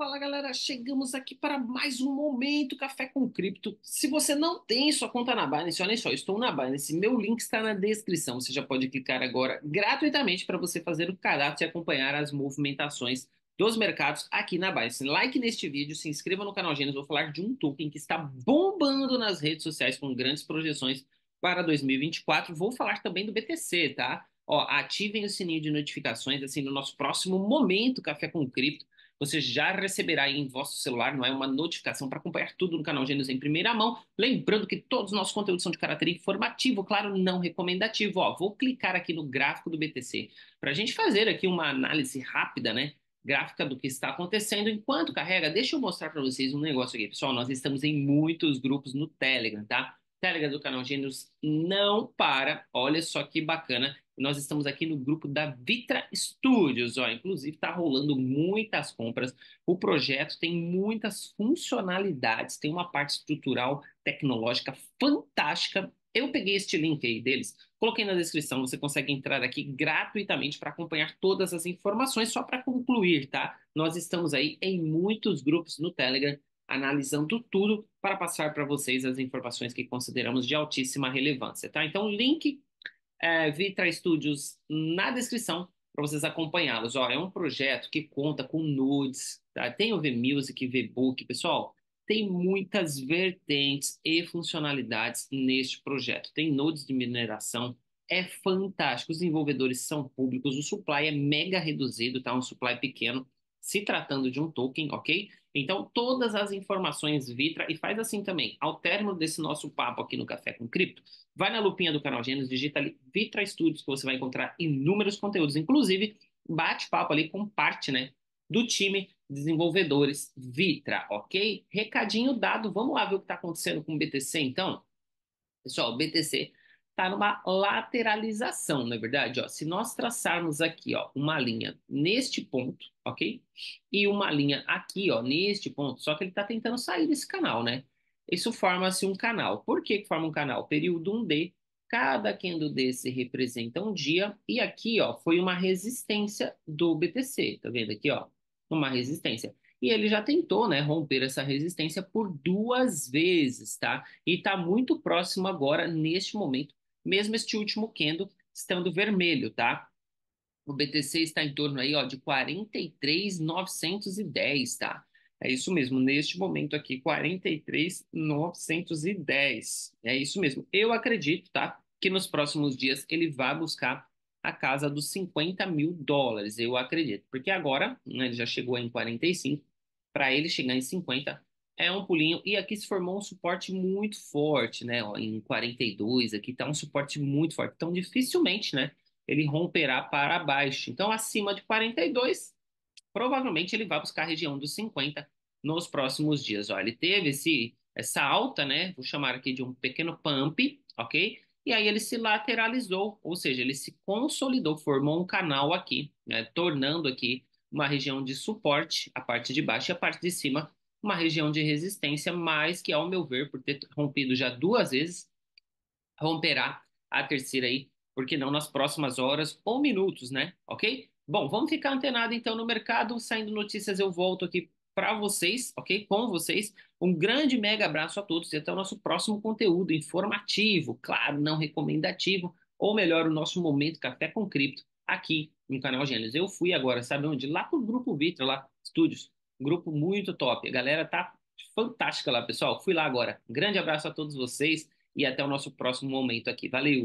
Fala galera, chegamos aqui para mais um momento Café com Cripto. Se você não tem sua conta na Binance, olha só, estou na Binance, meu link está na descrição. Você já pode clicar agora gratuitamente para você fazer o cadastro e acompanhar as movimentações dos mercados aqui na Binance. Like neste vídeo, se inscreva no canal Gênesis, vou falar de um token que está bombando nas redes sociais com grandes projeções para 2024. Vou falar também do BTC, tá? Ó, ativem o sininho de notificações, assim, no nosso próximo momento Café com Cripto você já receberá em vosso celular não é, uma notificação para acompanhar tudo no canal Gênios em primeira mão. Lembrando que todos os nossos conteúdos são de caráter informativo, claro, não recomendativo. Ó, vou clicar aqui no gráfico do BTC para a gente fazer aqui uma análise rápida, né? gráfica do que está acontecendo. Enquanto carrega, deixa eu mostrar para vocês um negócio aqui. Pessoal, nós estamos em muitos grupos no Telegram, tá? Telegram do canal Gêneros não para. Olha só que bacana. Nós estamos aqui no grupo da Vitra Studios. Ó. Inclusive, está rolando muitas compras. O projeto tem muitas funcionalidades, tem uma parte estrutural, tecnológica fantástica. Eu peguei este link aí deles, coloquei na descrição. Você consegue entrar aqui gratuitamente para acompanhar todas as informações. Só para concluir, tá? Nós estamos aí em muitos grupos no Telegram analisando tudo para passar para vocês as informações que consideramos de altíssima relevância, tá? Então, link é, Vitra Studios na descrição para vocês acompanhá-los. Olha, é um projeto que conta com nudes, tá? Tem o V-Music, V-Book, pessoal, tem muitas vertentes e funcionalidades neste projeto. Tem nodes de mineração, é fantástico. Os desenvolvedores são públicos, o supply é mega reduzido, tá? Um supply pequeno se tratando de um token, ok? Então, todas as informações Vitra, e faz assim também, ao término desse nosso papo aqui no Café com Cripto, vai na lupinha do canal Gênesis, digita ali Vitra Studios, que você vai encontrar inúmeros conteúdos, inclusive bate-papo ali com parte, né, do time desenvolvedores Vitra, ok? Recadinho dado, vamos lá ver o que está acontecendo com o BTC, então? Pessoal, o BTC está numa lateralização, na é verdade. Ó, se nós traçarmos aqui ó, uma linha neste ponto, ok? E uma linha aqui, ó, neste ponto, só que ele está tentando sair desse canal, né? Isso forma-se um canal. Por que forma um canal? Período 1D, cada candle desse representa um dia, e aqui ó, foi uma resistência do BTC, tá vendo aqui? ó? Uma resistência. E ele já tentou né, romper essa resistência por duas vezes, tá? E está muito próximo agora, neste momento, mesmo este último candle estando vermelho, tá? O BTC está em torno aí, ó, de 43,910, tá? É isso mesmo, neste momento aqui, 43,910. É isso mesmo. Eu acredito, tá? Que nos próximos dias ele vai buscar a casa dos 50 mil dólares, eu acredito. Porque agora, né, ele já chegou em 45, para ele chegar em 50, é um pulinho. E aqui se formou um suporte muito forte, né? Ó, em 42 aqui está um suporte muito forte. Então, dificilmente, né? Ele romperá para baixo. Então, acima de 42, provavelmente ele vai buscar a região dos 50 nos próximos dias. Ó, ele teve esse, essa alta, né? Vou chamar aqui de um pequeno pump, ok? E aí ele se lateralizou, ou seja, ele se consolidou, formou um canal aqui, né? Tornando aqui uma região de suporte, a parte de baixo e a parte de cima uma região de resistência, mas que, ao meu ver, por ter rompido já duas vezes, romperá a terceira aí, porque não nas próximas horas ou minutos, né? Ok? Bom, vamos ficar antenado então no mercado. Saindo notícias, eu volto aqui para vocês, ok? Com vocês. Um grande mega abraço a todos e até o nosso próximo conteúdo informativo, claro, não recomendativo, ou melhor, o nosso momento Café com Cripto aqui no canal Gênesis. Eu fui agora, sabe onde? Lá pro Grupo Vitra, lá, estúdios. Grupo muito top. A galera tá fantástica lá, pessoal. Fui lá agora. Grande abraço a todos vocês e até o nosso próximo momento aqui. Valeu!